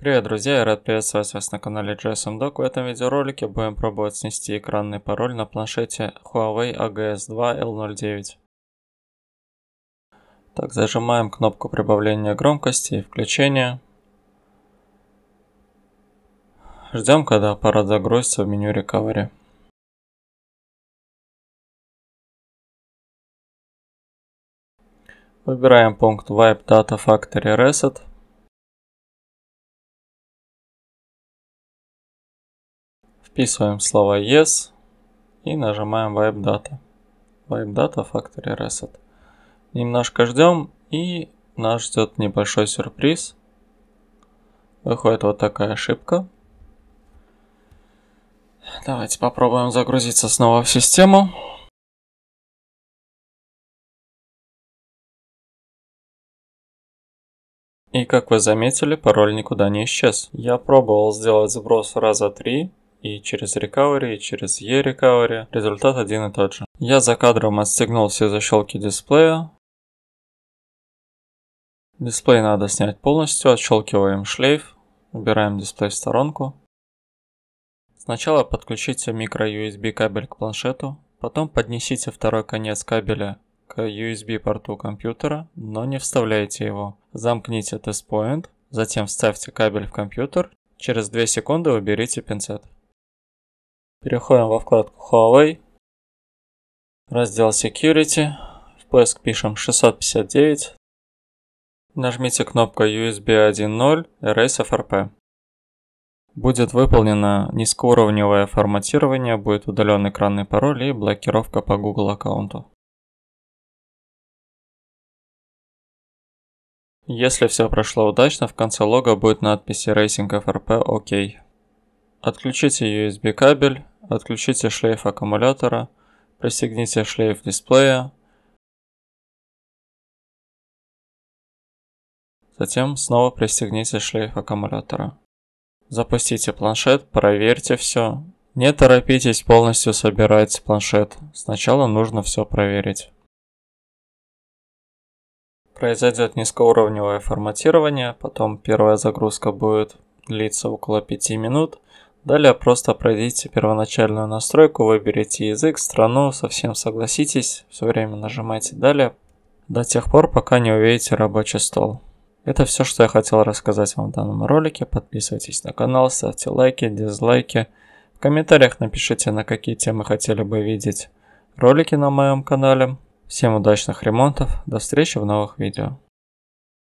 Привет, друзья, я рад приветствовать вас на канале JSM Doc. В этом видеоролике будем пробовать снести экранный пароль на планшете Huawei AGS2 L09. Так, зажимаем кнопку прибавления громкости и включения. Ждем, когда аппарат загрузится в меню Recovery. Выбираем пункт Wipe Data Factory Reset. Вписываем слово yes и нажимаем Wipe Data. Wipe Data Factory Reset. Немножко ждем и нас ждет небольшой сюрприз. Выходит вот такая ошибка. Давайте попробуем загрузиться снова в систему. И как вы заметили, пароль никуда не исчез. Я пробовал сделать сброс раза три и через Recovery, и через E-Recovery результат один и тот же. Я за кадром отстегнул все защелки дисплея. Дисплей надо снять полностью, отщелкиваем шлейф, убираем дисплей в сторонку. Сначала подключите микро-USB кабель к планшету, потом поднесите второй конец кабеля к USB порту компьютера, но не вставляйте его. Замкните тест-поинт, затем вставьте кабель в компьютер, через 2 секунды уберите пинцет. Переходим во вкладку Huawei, раздел Security, в поиск пишем 659, нажмите кнопку USB 1.0 Erase FRP. Будет выполнено низкоуровневое форматирование, будет удален экранный пароль и блокировка по Google аккаунту. Если все прошло удачно, в конце лога будет надпись Racing FRP OK. Отключите USB кабель, отключите шлейф аккумулятора, пристегните шлейф дисплея, затем снова пристегните шлейф аккумулятора. Запустите планшет, проверьте все. Не торопитесь полностью собирать планшет, сначала нужно все проверить. Произойдет низкоуровневое форматирование, потом первая загрузка будет длиться около 5 минут, Далее просто пройдите первоначальную настройку, выберите язык, страну, совсем согласитесь, все время нажимайте «Далее» до тех пор, пока не увидите рабочий стол. Это все, что я хотел рассказать вам в данном ролике. Подписывайтесь на канал, ставьте лайки, дизлайки. В комментариях напишите, на какие темы хотели бы видеть ролики на моем канале. Всем удачных ремонтов, до встречи в новых видео.